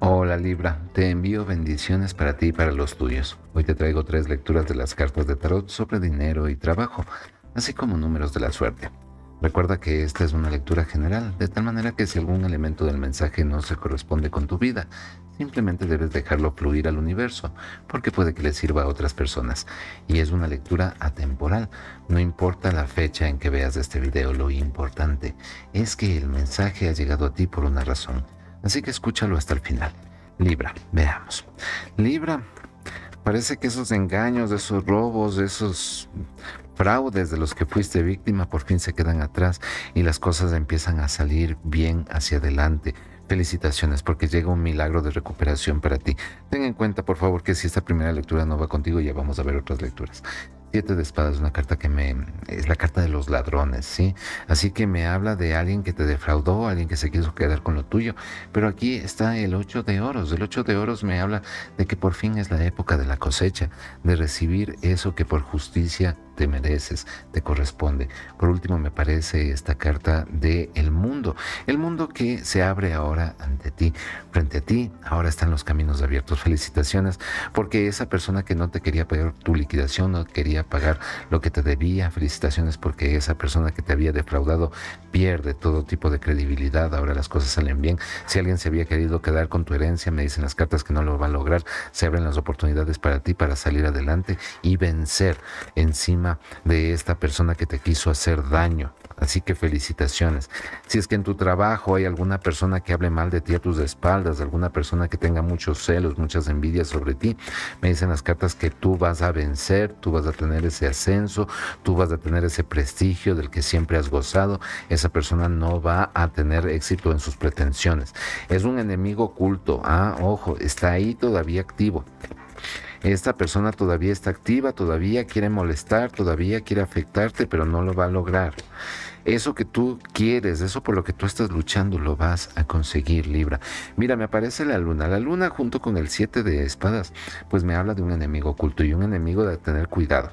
Hola Libra, te envío bendiciones para ti y para los tuyos. Hoy te traigo tres lecturas de las cartas de tarot sobre dinero y trabajo, así como números de la suerte. Recuerda que esta es una lectura general, de tal manera que si algún elemento del mensaje no se corresponde con tu vida, simplemente debes dejarlo fluir al universo, porque puede que le sirva a otras personas. Y es una lectura atemporal, no importa la fecha en que veas este video, lo importante es que el mensaje ha llegado a ti por una razón Así que escúchalo hasta el final. Libra, veamos. Libra, parece que esos engaños, esos robos, esos fraudes de los que fuiste víctima por fin se quedan atrás y las cosas empiezan a salir bien hacia adelante. Felicitaciones porque llega un milagro de recuperación para ti. Ten en cuenta, por favor, que si esta primera lectura no va contigo, ya vamos a ver otras lecturas. Siete de espadas, una carta que me... es la carta de los ladrones, ¿sí? Así que me habla de alguien que te defraudó, alguien que se quiso quedar con lo tuyo. Pero aquí está el ocho de oros. El ocho de oros me habla de que por fin es la época de la cosecha, de recibir eso que por justicia te mereces, te corresponde. Por último, me parece esta carta de El Mundo. El mundo que se abre ahora ante ti, frente a ti, ahora están los caminos abiertos. Felicitaciones, porque esa persona que no te quería pagar tu liquidación, no quería pagar lo que te debía, felicitaciones porque esa persona que te había defraudado pierde todo tipo de credibilidad, ahora las cosas salen bien. Si alguien se había querido quedar con tu herencia, me dicen las cartas que no lo va a lograr, se abren las oportunidades para ti para salir adelante y vencer encima de esta persona que te quiso hacer daño. Así que felicitaciones. Si es que en tu trabajo hay alguna persona que hable mal de ti a tus espaldas, alguna persona que tenga muchos celos, muchas envidias sobre ti, me dicen las cartas que tú vas a vencer, tú vas a tener ese ascenso, tú vas a tener ese prestigio del que siempre has gozado. Esa persona no va a tener éxito en sus pretensiones. Es un enemigo oculto. Ah, ojo, está ahí todavía activo esta persona todavía está activa, todavía quiere molestar, todavía quiere afectarte, pero no lo va a lograr. Eso que tú quieres, eso por lo que tú estás luchando, lo vas a conseguir, Libra. Mira, me aparece la luna. La luna junto con el siete de espadas, pues me habla de un enemigo oculto y un enemigo de tener cuidado.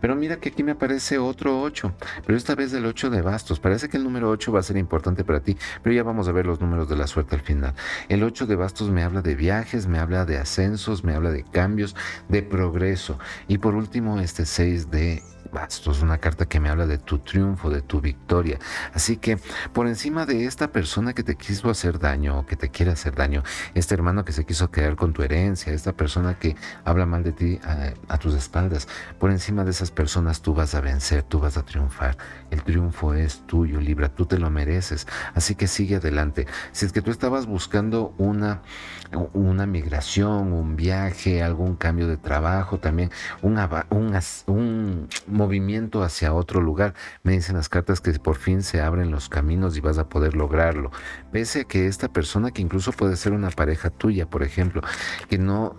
Pero mira que aquí me aparece otro 8, pero esta vez el 8 de bastos. Parece que el número 8 va a ser importante para ti, pero ya vamos a ver los números de la suerte al final. El 8 de bastos me habla de viajes, me habla de ascensos, me habla de cambios, de progreso. Y por último, este 6 de esto es una carta que me habla de tu triunfo, de tu victoria. Así que por encima de esta persona que te quiso hacer daño o que te quiere hacer daño, este hermano que se quiso quedar con tu herencia, esta persona que habla mal de ti a tus espaldas, por encima de esas personas tú vas a vencer, tú vas a triunfar. El triunfo es tuyo, Libra, tú te lo mereces. Así que sigue adelante. Si es que tú estabas buscando una una migración, un viaje, algún cambio de trabajo, también un, movimiento hacia otro lugar. Me dicen las cartas que por fin se abren los caminos y vas a poder lograrlo. Pese a que esta persona, que incluso puede ser una pareja tuya, por ejemplo, que no,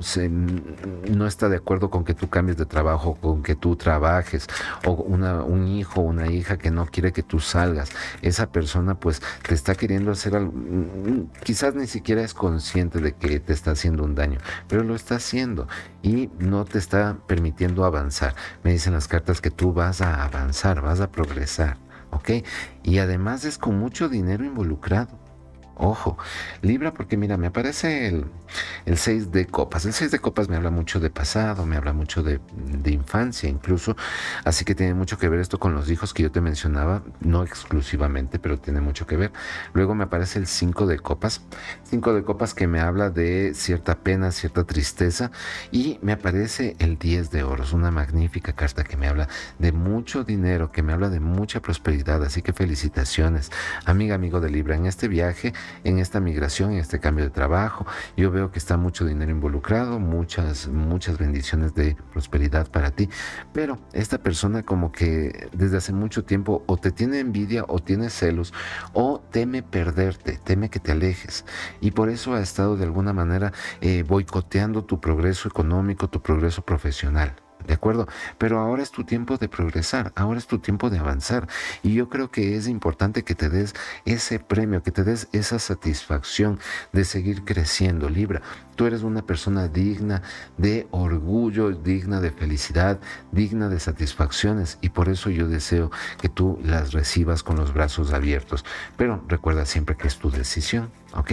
no está de acuerdo con que tú cambies de trabajo, con que tú trabajes, o un hijo, o una hija que no quiere que tú salgas, esa persona pues te está queriendo hacer algo, mm, quizás ni siquiera es consciente de que te está haciendo un daño, pero lo está haciendo y no te está permitiendo avanzar. Me dicen las cartas que tú vas a avanzar, vas a progresar, ¿ok? Y además es con mucho dinero involucrado. Ojo, Libra, porque mira, me aparece el, 6 de copas. El 6 de copas me habla mucho de pasado, me habla mucho de, de infancia incluso. Así que tiene mucho que ver esto con los hijos que yo te mencionaba, no exclusivamente, pero tiene mucho que ver. Luego me aparece el 5 de copas. 5 de copas que me habla de cierta pena, cierta tristeza. Y me aparece el 10 de oros, una magnífica carta que me habla de mucho dinero, que me habla de mucha prosperidad. Así que felicitaciones, amiga, amigo de Libra, en este viaje en esta migración, en este cambio de trabajo. Yo veo que está mucho dinero involucrado, muchas, muchas bendiciones de prosperidad para ti, pero esta persona como que desde hace mucho tiempo o te tiene envidia o tiene celos o teme perderte, teme que te alejes y por eso ha estado de alguna manera eh, boicoteando tu progreso económico, tu progreso profesional. ¿de acuerdo? Pero ahora es tu tiempo de progresar, ahora es tu tiempo de avanzar. Y yo creo que es importante que te des ese premio, que te des esa satisfacción de seguir creciendo, Libra tú eres una persona digna de orgullo, digna de felicidad, digna de satisfacciones y por eso yo deseo que tú las recibas con los brazos abiertos. Pero recuerda siempre que es tu decisión, ¿ok?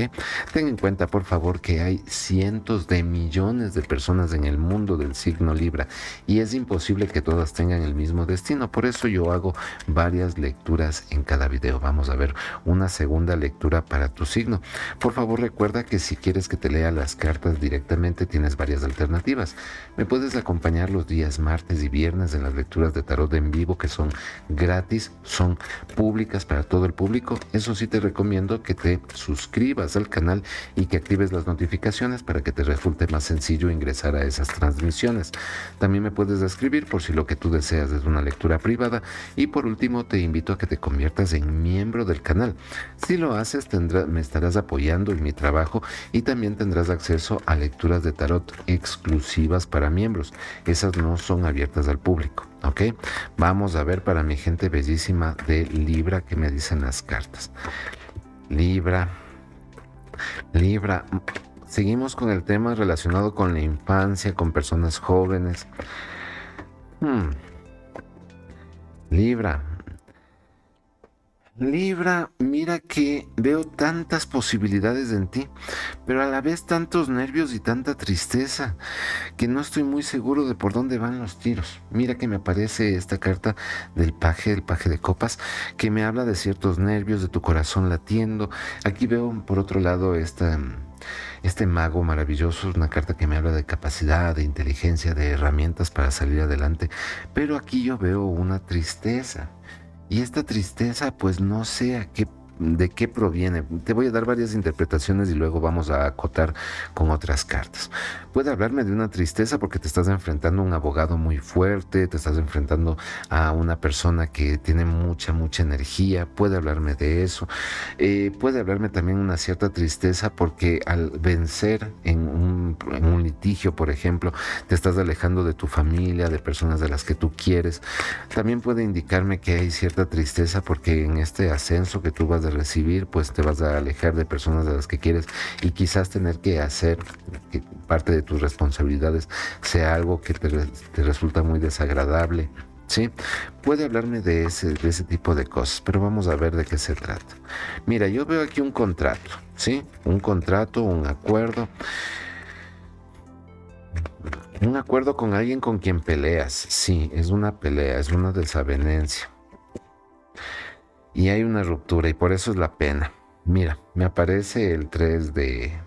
Ten en cuenta, por favor, que hay cientos de millones de personas en el mundo del signo Libra y es imposible que todas tengan el mismo destino. Por eso yo hago varias lecturas en cada video. Vamos a ver una segunda lectura para tu signo. Por favor, recuerda que si quieres que te lea las cartas, directamente tienes varias alternativas. Me puedes acompañar los días martes y viernes en las lecturas de tarot en vivo que son gratis, son públicas para todo el público. Eso sí te recomiendo que te suscribas al canal y que actives las notificaciones para que te resulte más sencillo ingresar a esas transmisiones. También me puedes escribir por si lo que tú deseas es una lectura privada y por último te invito a que te conviertas en miembro del canal. Si lo haces tendrás me estarás apoyando en mi trabajo y también tendrás acceso a lecturas de tarot exclusivas para miembros. Esas no son abiertas al público. ¿ok? Vamos a ver para mi gente bellísima de Libra que me dicen las cartas. Libra, Libra. Seguimos con el tema relacionado con la infancia, con personas jóvenes. Hmm. Libra, Libra, mira que veo tantas posibilidades en ti, pero a la vez tantos nervios y tanta tristeza que no estoy muy seguro de por dónde van los tiros. Mira que me aparece esta carta del paje, el paje de copas, que me habla de ciertos nervios, de tu corazón latiendo. Aquí veo por otro lado este mago maravilloso una carta que me habla de capacidad, de inteligencia, de herramientas para salir adelante, pero aquí yo veo una tristeza. Y esta tristeza, pues no sé de qué proviene. Te voy a dar varias interpretaciones y luego vamos a acotar con otras cartas puede hablarme de una tristeza porque te estás enfrentando a un abogado muy fuerte, te estás enfrentando a una persona que tiene mucha, mucha energía, puede hablarme de eso. Eh, puede hablarme también una cierta tristeza porque al vencer en un, litigio, por ejemplo, te estás alejando de tu familia, de personas de las que tú quieres. También puede indicarme que hay cierta tristeza porque en este ascenso que tú vas a recibir, pues te vas a alejar de personas de las que quieres y quizás tener que hacer parte de tus responsabilidades sea algo que te, resulta muy desagradable. ¿sí? Puede hablarme de ese, de ese tipo de cosas, pero vamos a ver de qué se trata. Mira, yo veo aquí un contrato, ¿sí? Un contrato, un acuerdo. Un acuerdo con alguien con quien peleas, sí, es una pelea, es una desavenencia. Y hay una ruptura y por eso es la pena. Mira, me aparece el 3 de,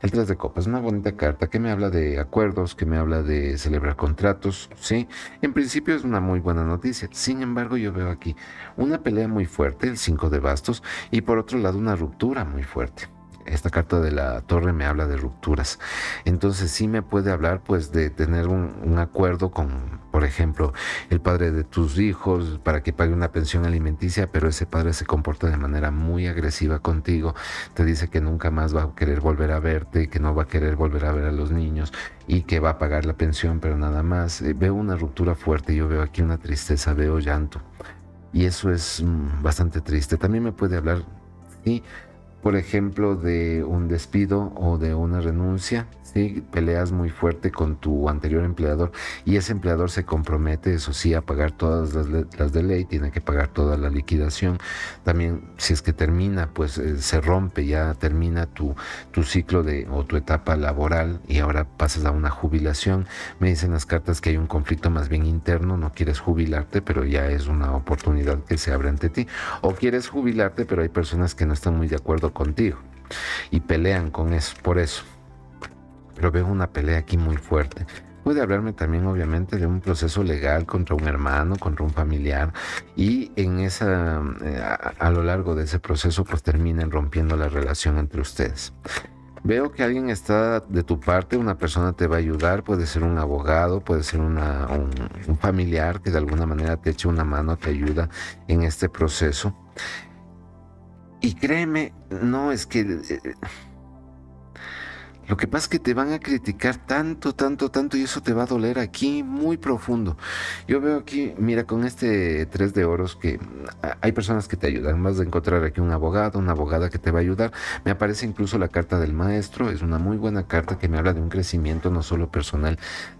el 3 de copas, una bonita carta que me habla de acuerdos, que me habla de celebrar contratos, ¿sí? En principio es una muy buena noticia. Sin embargo, yo veo aquí una pelea muy fuerte, el 5 de bastos, y por otro lado una ruptura muy fuerte esta carta de la torre me habla de rupturas. Entonces sí me puede hablar pues de tener un, acuerdo con, por ejemplo, el padre de tus hijos para que pague una pensión alimenticia, pero ese padre se comporta de manera muy agresiva contigo, te dice que nunca más va a querer volver a verte, que no va a querer volver a ver a los niños y que va a pagar la pensión, pero nada más. Eh, veo una ruptura fuerte, yo veo aquí una tristeza, veo llanto. Y eso es mm, bastante triste. También me puede hablar, sí, por ejemplo, de un despido o de una renuncia, ¿sí? peleas muy fuerte con tu anterior empleador y ese empleador se compromete, eso sí, a pagar todas las, de ley, tiene que pagar toda la liquidación. También, si es que termina, pues eh, se rompe, ya termina tu, tu ciclo de, o tu etapa laboral y ahora pasas a una jubilación. Me dicen las cartas que hay un conflicto más bien interno, no quieres jubilarte, pero ya es una oportunidad que se abre ante ti. O quieres jubilarte, pero hay personas que no están muy de acuerdo contigo. Y pelean con eso, por eso. Pero veo una pelea aquí muy fuerte. Puede hablarme también, obviamente, de un proceso legal contra un hermano, contra un familiar, y en esa, eh, a, lo largo de ese proceso, pues terminen rompiendo la relación entre ustedes. Veo que alguien está de tu parte, una persona te va a ayudar, puede ser un abogado, puede ser un, un, familiar que de alguna manera te eche una mano, te ayuda en este proceso. Y créeme, no es que... Eh, lo que pasa es que te van a criticar tanto, tanto, tanto y eso te va a doler aquí muy profundo. Yo veo aquí, mira, con este 3 de oros que ah, hay personas que te ayudan. Vas a encontrar aquí un abogado, una abogada que te va a ayudar. Me aparece incluso la carta del maestro. Es una muy buena carta que me habla de un crecimiento no solo personal,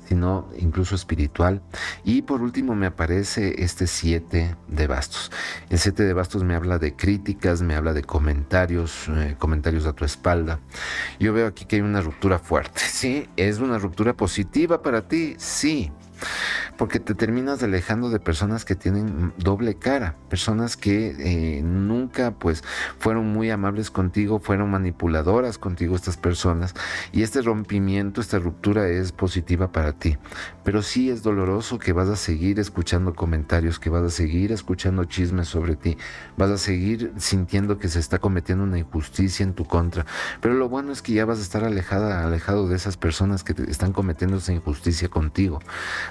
sino incluso espiritual. Y por último me aparece este 7 de bastos. El 7 de bastos me habla de críticas, me habla de comentarios, eh, comentarios a tu espalda. Yo veo aquí que hay una ruptura fuerte, ¿sí? ¿Es una ruptura positiva para ti? Sí porque te terminas alejando de personas que tienen doble cara, personas que nunca eh, pues fueron muy amables contigo, fueron manipuladoras contigo estas personas y este rompimiento, esta ruptura es positiva para ti. Pero sí es doloroso que vas a seguir escuchando comentarios, que vas a seguir escuchando chismes sobre ti, vas a seguir sintiendo que se está cometiendo una injusticia en tu contra. Pero lo bueno es que ya vas a estar alejada, alejado de esas personas que están cometiendo esa injusticia contigo.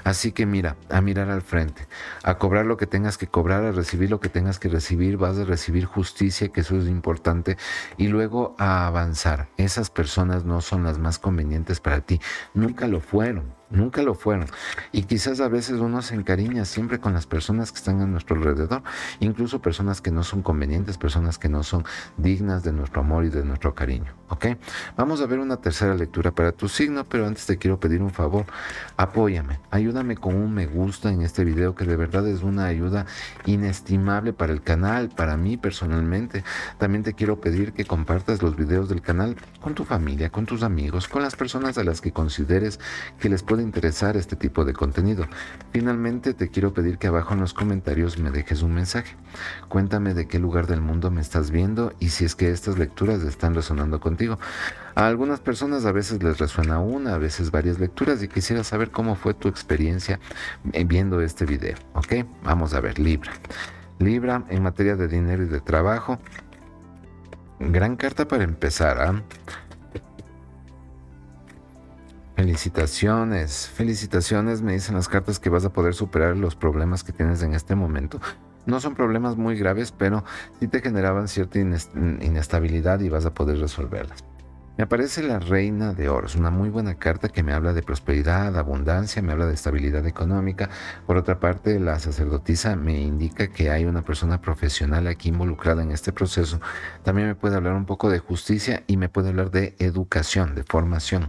Así que mira, a mirar al frente, a cobrar lo que tengas que cobrar, a recibir lo que tengas que recibir, vas a recibir justicia, que eso es importante, y luego a avanzar. Esas personas no son las más convenientes para ti, nunca lo fueron. Nunca lo fueron. Y quizás a veces uno se encariña siempre con las personas que están a nuestro alrededor, incluso personas que no son convenientes, personas que no son dignas de nuestro amor y de nuestro cariño. ¿ok? Vamos a ver una tercera lectura para tu signo, pero antes te quiero pedir un favor, apóyame, ayúdame con un me gusta en este video que de verdad es una ayuda inestimable para el canal, para mí personalmente. También te quiero pedir que compartas los videos del canal con tu familia, con tus amigos, con las personas a las que consideres que les puede interesar este tipo de contenido. Finalmente te quiero pedir que abajo en los comentarios me dejes un mensaje. Cuéntame de qué lugar del mundo me estás viendo y si es que estas lecturas están resonando contigo. Digo, A algunas personas a veces les resuena una, a veces varias lecturas y quisiera saber cómo fue tu experiencia eh, viendo este video, ¿ok? Vamos a ver, Libra. Libra en materia de dinero y de trabajo. Gran carta para empezar, ¿ah? Felicitaciones, felicitaciones, me dicen las cartas que vas a poder superar los problemas que tienes en este momento. No son problemas muy graves, pero sí te generaban cierta inestabilidad y vas a poder resolverlas. Me aparece la Reina de Oros, una muy buena carta que me habla de prosperidad, abundancia, me habla de estabilidad económica. Por otra parte, la sacerdotisa me indica que hay una persona profesional aquí involucrada en este proceso. También me puede hablar un poco de justicia y me puede hablar de educación, de formación.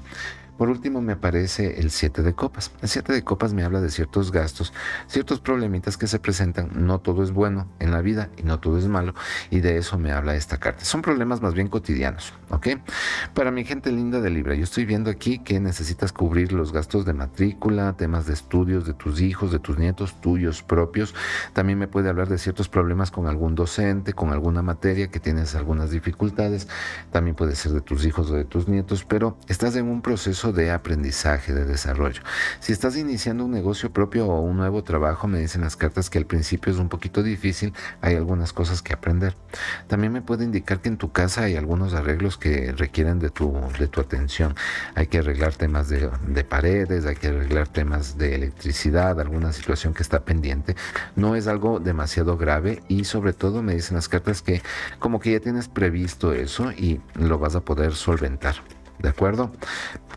Por último me aparece el 7 de copas. El 7 de copas me habla de ciertos gastos, ciertos problemitas que se presentan. No todo es bueno en la vida y no todo es malo. Y de eso me habla esta carta. Son problemas más bien cotidianos. ¿Ok? Para mi gente linda de Libra, yo estoy viendo aquí que necesitas cubrir los gastos de matrícula, temas de estudios de tus hijos, de tus nietos, tuyos propios. También me puede hablar de ciertos problemas con algún docente, con alguna materia que tienes algunas dificultades. También puede ser de tus hijos o de tus nietos. Pero estás en un proceso de aprendizaje, de desarrollo. Si estás iniciando un negocio propio o un nuevo trabajo, me dicen las cartas que al principio es un poquito difícil, hay algunas cosas que aprender. También me puede indicar que en tu casa hay algunos arreglos que requieren de tu, de tu atención. Hay que arreglar temas de, de paredes, hay que arreglar temas de electricidad, alguna situación que está pendiente. No es algo demasiado grave y sobre todo me dicen las cartas que como que ya tienes previsto eso y lo vas a poder solventar. ¿de acuerdo?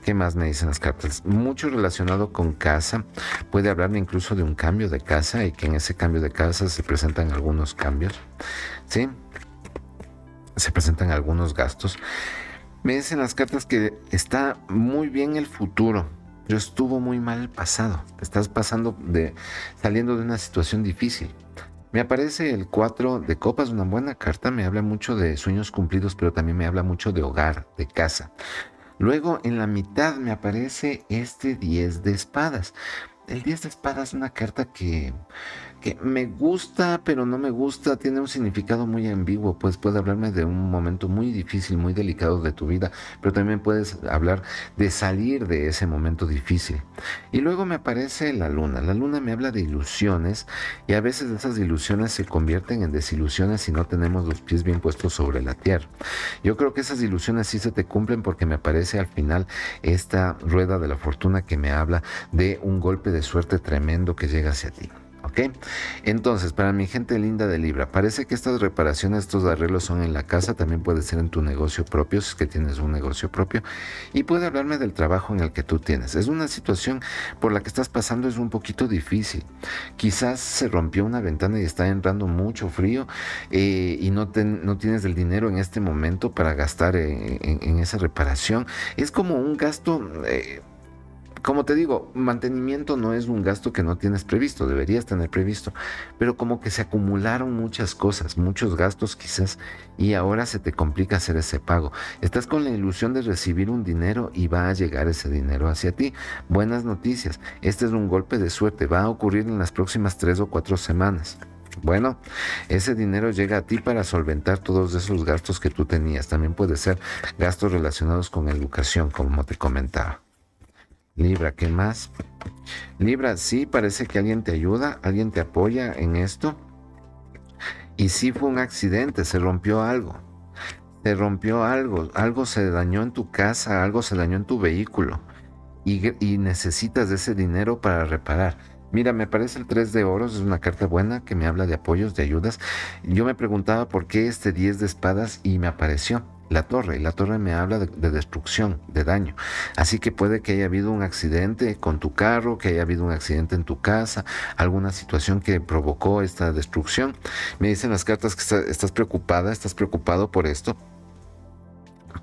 ¿Qué más me dicen las cartas? Mucho relacionado con casa. Puede hablarme incluso de un cambio de casa y que en ese cambio de casa se presentan algunos cambios. ¿Sí? Se presentan algunos gastos. Me dicen las cartas que está muy bien el futuro. Yo estuvo muy mal el pasado. Estás pasando de saliendo de una situación difícil. Me aparece el 4 de copas, una buena carta, me habla mucho de sueños cumplidos, pero también me habla mucho de hogar, de casa. Luego en la mitad me aparece este 10 de espadas. El 10 de espadas es una carta que que me gusta, pero no me gusta, tiene un significado muy ambiguo, pues puede hablarme de un momento muy difícil, muy delicado de tu vida, pero también puedes hablar de salir de ese momento difícil. Y luego me aparece la luna, la luna me habla de ilusiones y a veces esas ilusiones se convierten en desilusiones si no tenemos los pies bien puestos sobre la tierra. Yo creo que esas ilusiones sí se te cumplen porque me aparece al final esta rueda de la fortuna que me habla de un golpe de suerte tremendo que llega hacia ti. ¿ok? Entonces, para mi gente linda de Libra, parece que estas reparaciones, estos arreglos son en la casa, también puede ser en tu negocio propio, si es que tienes un negocio propio, y puede hablarme del trabajo en el que tú tienes. Es una situación por la que estás pasando, es un poquito difícil. Quizás se rompió una ventana y está entrando mucho frío eh, y no, tienes el dinero en este momento para gastar eh, en, esa reparación. Es como un gasto... Eh, como te digo, mantenimiento no es un gasto que no tienes previsto, deberías tener previsto, pero como que se acumularon muchas cosas, muchos gastos quizás, y ahora se te complica hacer ese pago. Estás con la ilusión de recibir un dinero y va a llegar ese dinero hacia ti. Buenas noticias, este es un golpe de suerte, va a ocurrir en las próximas tres o cuatro semanas. Bueno, ese dinero llega a ti para solventar todos esos gastos que tú tenías. También puede ser gastos relacionados con educación, como te comentaba. Libra, ¿qué más? Libra, sí, parece que alguien te ayuda, alguien te apoya en esto. Y sí fue un accidente, se rompió algo. Se rompió algo, algo se dañó en tu casa, algo se dañó en tu vehículo. Y, necesitas de ese dinero para reparar. Mira, me parece el 3 de oros, es una carta buena que me habla de apoyos, de ayudas. Yo me preguntaba por qué este 10 de espadas y me apareció la torre, y la torre me habla de, destrucción, de daño. Así que puede que haya habido un accidente con tu carro, que haya habido un accidente en tu casa, alguna situación que provocó esta destrucción. Me dicen las cartas que estás preocupada, estás preocupado por esto,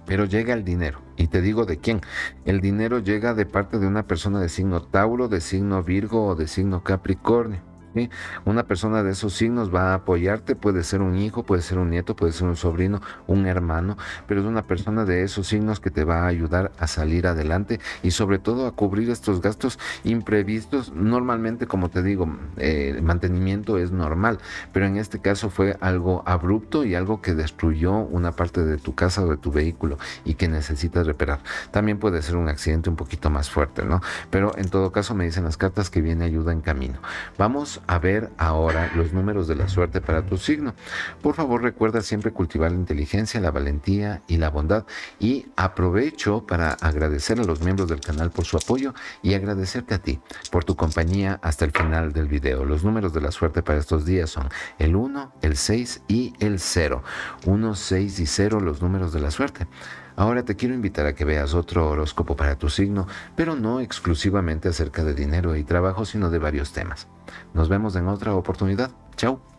pero llega el dinero. Y te digo de quién. El dinero llega de parte de una persona de signo Tauro, de signo Virgo o de signo Capricornio. Una persona de esos signos va a apoyarte, puede ser un hijo, puede ser un nieto, puede ser un sobrino, un hermano, pero es una persona de esos signos que te va a ayudar a salir adelante y sobre todo a cubrir estos gastos imprevistos. Normalmente, como te digo, eh, el mantenimiento es normal, pero en este caso fue algo abrupto y algo que destruyó una parte de tu casa o de tu vehículo y que necesitas reparar. También puede ser un accidente un poquito más fuerte, ¿no? Pero en todo caso me dicen las cartas que viene ayuda en camino. Vamos a ver ahora los números de la suerte para tu signo. Por favor, recuerda siempre cultivar la inteligencia, la valentía y la bondad. Y aprovecho para agradecer a los miembros del canal por su apoyo y agradecerte a ti por tu compañía hasta el final del video. Los números de la suerte para estos días son el 1, el 6 y el 0. 1, 6 y 0 los números de la suerte. Ahora te quiero invitar a que veas otro horóscopo para tu signo, pero no exclusivamente acerca de dinero y trabajo, sino de varios temas. Nos vemos en otra oportunidad. Chao.